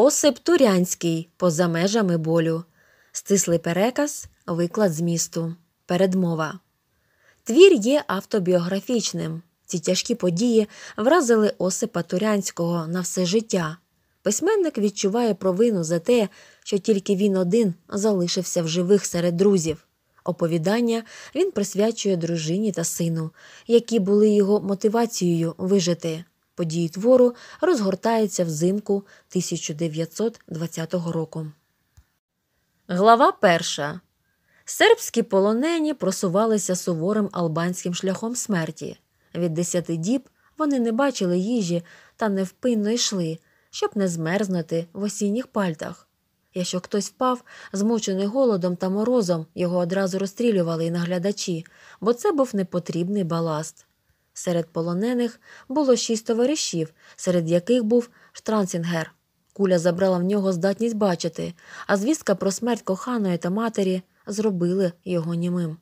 Осип Турянський поза межами болю. Стислий переказ, виклад змісту. Передмова. Твір є автобіографічним. Ці тяжкі події вразили Осипа Турянського на все життя. Письменник відчуває провину за те, що тільки він один залишився в живих серед друзів. Оповідання він присвячує дружині та сину, які були його мотивацією вижити. Події твору розгортаються взимку 1920 року. Глава перша. Сербські полонені просувалися суворим албанським шляхом смерті. Від десяти діб вони не бачили їжі та невпинно йшли, щоб не змерзнути в осінніх пальтах. Якщо хтось впав, змучений голодом та морозом, його одразу розстрілювали і наглядачі, бо це був непотрібний баласт. Серед полонених було шість товаришів, серед яких був Штрансінгер. Куля забрала в нього здатність бачити, а звістка про смерть коханої та матері зробили його німим.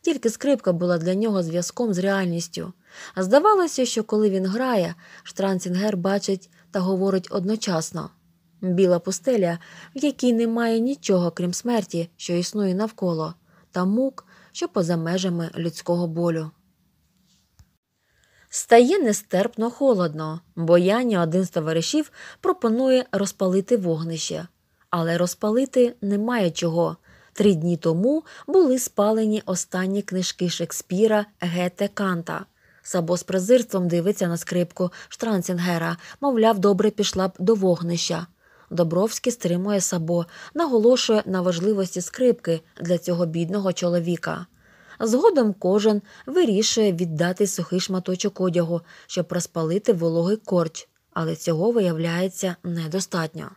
Тільки скрипка була для нього зв'язком з реальністю. Здавалося, що коли він грає, Штранцінгер бачить та говорить одночасно біла пустеля, в якій немає нічого, крім смерті, що існує навколо, та мук, що поза межами людського болю. Стає нестерпно холодно, бо Яня один з товаришів пропонує розпалити вогнище. Але розпалити немає чого. Три дні тому були спалені останні книжки Шекспіра Гете Канта. Сабо з презирством дивиться на скрипку Штранцінгера, мовляв, добре пішла б до вогнища. Добровський стримує сабо, наголошує на важливості скрипки для цього бідного чоловіка. Згодом кожен вирішує віддати сухий шматочок одягу, щоб розпалити вологий корч, але цього виявляється недостатньо.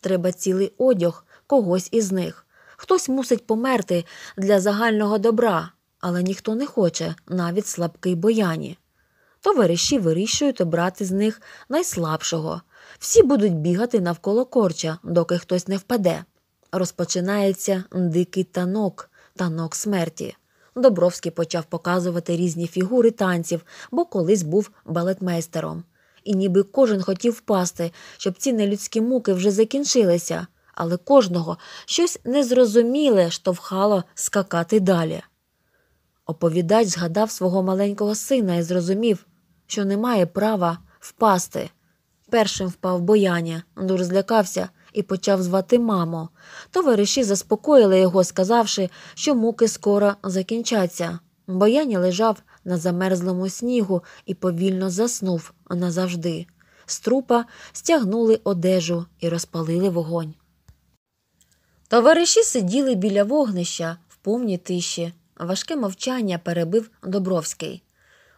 Треба цілий одяг когось із них. Хтось мусить померти для загального добра, але ніхто не хоче, навіть слабкий бояні. Товариші вирішують обрати з них найслабшого. Всі будуть бігати навколо корча, доки хтось не впаде. Розпочинається дикий танок, танок смерті. Добровський почав показувати різні фігури танців, бо колись був балетмейстером. І ніби кожен хотів впасти, щоб ці нелюдські муки вже закінчилися, але кожного щось незрозуміле штовхало скакати далі. Оповідач згадав свого маленького сина і зрозумів, що не має права впасти. Першим впав бояня, дур злякався і почав звати мамо. Товариші заспокоїли його, сказавши, що муки скоро закінчаться. Бояні лежав на замерзлому снігу і повільно заснув назавжди. З трупа стягнули одежу і розпалили вогонь. Товариші сиділи біля вогнища в повній тиші. Важке мовчання перебив Добровський.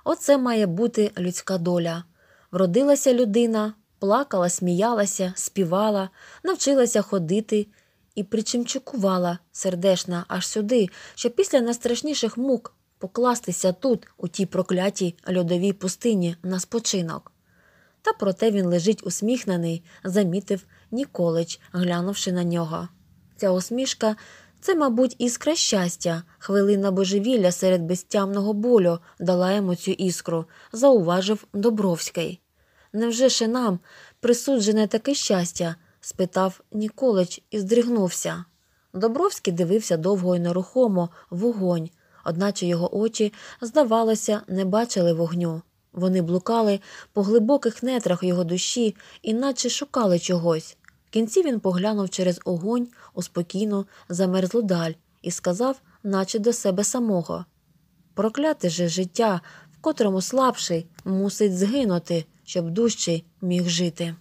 Оце має бути людська доля. Вродилася людина, плакала, сміялася, співала, навчилася ходити і причимчукувала сердешна аж сюди, щоб після найстрашніших мук покластися тут, у тій проклятій льодовій пустині, на спочинок. Та проте він лежить усміхнений, замітив Ніколич, глянувши на нього. Ця усмішка це, мабуть, іскра щастя, хвилина божевілля серед безтямного болю дала йому цю іскру, зауважив Добровський невже ще нам присуджене таке щастя? спитав Ніколич і здригнувся. Добровський дивився довго й нерухомо в огонь, одначе його очі, здавалося, не бачили вогню. Вони блукали по глибоких нетрах його душі, і наче шукали чогось. В кінці він поглянув через огонь у спокійну, замерзлу даль і сказав, наче до себе самого: Прокляте же життя, в котрому слабший мусить згинути, щоб дужчий міг жити.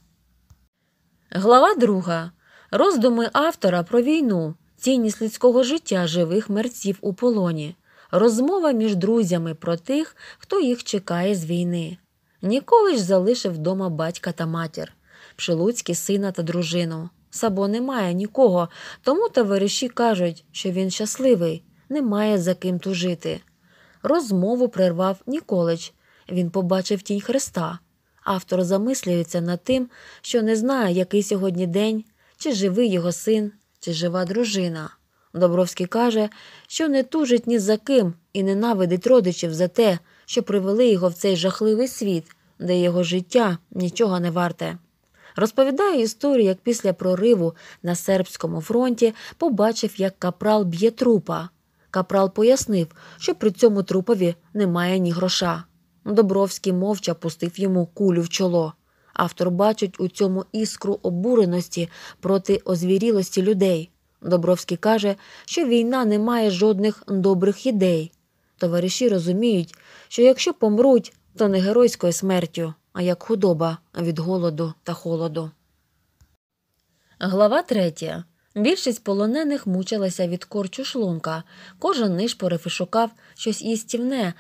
Глава друга. Роздуми автора про війну, цінність людського життя живих мерців у полоні, розмова між друзями про тих, хто їх чекає з війни. Ніколич залишив вдома батька та матір, Пшелуцький сина та дружину. Сабо немає нікого, тому товариші кажуть, що він щасливий, немає за ким тужити. Розмову прервав Ніколич. Він побачив тінь Христа автор замислюється над тим, що не знає, який сьогодні день, чи живий його син, чи жива дружина. Добровський каже, що не тужить ні за ким і ненавидить родичів за те, що привели його в цей жахливий світ, де його життя нічого не варте. Розповідає історію, як після прориву на сербському фронті побачив, як капрал б'є трупа. Капрал пояснив, що при цьому трупові немає ні гроша. Добровський мовча пустив йому кулю в чоло. Автор бачить у цьому іскру обуреності проти озвірілості людей. Добровський каже, що війна не має жодних добрих ідей. Товариші розуміють, що якщо помруть, то не геройською смертю, а як худоба від голоду та холоду. Глава третя. Більшість полонених мучилася від корчу шлунка. Кожен нишпорив і шукав щось їстівне,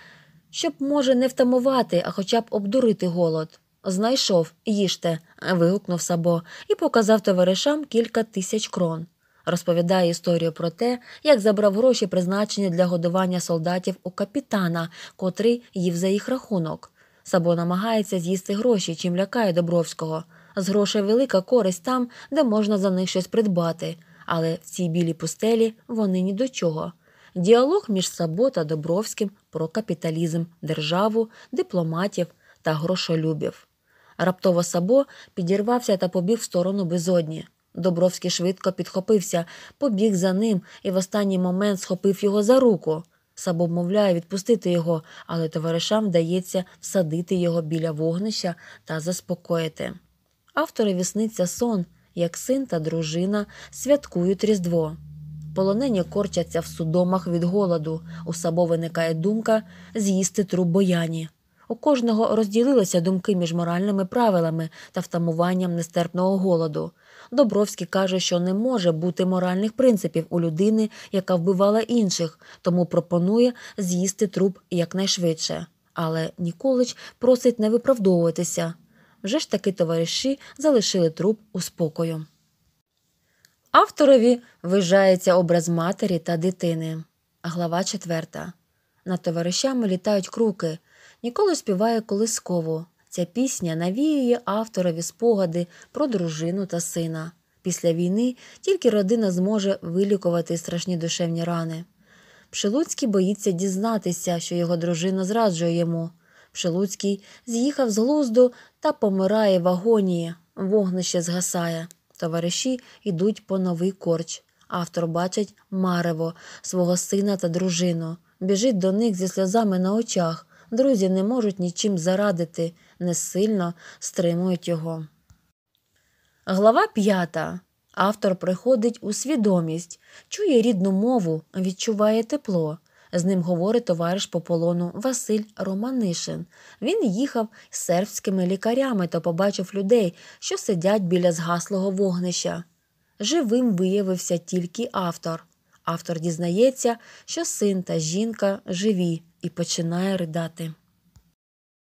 щоб, може, не втамувати, а хоча б обдурити голод. Знайшов, їжте. вигукнув Сабо і показав товаришам кілька тисяч крон. Розповідає історію про те, як забрав гроші, призначені для годування солдатів у капітана, котрий їв за їх рахунок. Сабо намагається з'їсти гроші, чим лякає Добровського. З грошей велика користь там, де можна за них щось придбати, але в цій білій пустелі вони ні до чого діалог між Сабо та Добровським про капіталізм, державу, дипломатів та грошолюбів. Раптово Сабо підірвався та побіг в сторону безодні. Добровський швидко підхопився, побіг за ним і в останній момент схопив його за руку. Сабо вмовляє відпустити його, але товаришам вдається всадити його біля вогнища та заспокоїти. Автори вісниться сон, як син та дружина святкують Різдво. Полонені корчаться в судомах від голоду. У Сабо виникає думка з'їсти труп бояні. У кожного розділилися думки між моральними правилами та втамуванням нестерпного голоду. Добровський каже, що не може бути моральних принципів у людини, яка вбивала інших, тому пропонує з'їсти труп якнайшвидше. Але Ніколич просить не виправдовуватися. Вже ж таки товариші залишили труп у спокою. Авторові вижається образ матері та дитини. Глава 4. Над товаришами літають круки. Ніколи співає колисково. Ця пісня навіює авторові спогади про дружину та сина. Після війни тільки родина зможе вилікувати страшні душевні рани. Пшелуцький боїться дізнатися, що його дружина зраджує йому. Пшелуцький з'їхав з глузду та помирає в агонії, вогнище згасає. Товариші йдуть по новий корч. Автор бачить марево, свого сина та дружину. Біжить до них зі сльозами на очах. Друзі не можуть нічим зарадити, не сильно стримують його. Глава п'ята. Автор приходить у свідомість, чує рідну мову, відчуває тепло. З ним говорить товариш по полону Василь Романишин. Він їхав з сербськими лікарями та побачив людей, що сидять біля згаслого вогнища. Живим виявився тільки автор. Автор дізнається, що син та жінка живі, і починає ридати.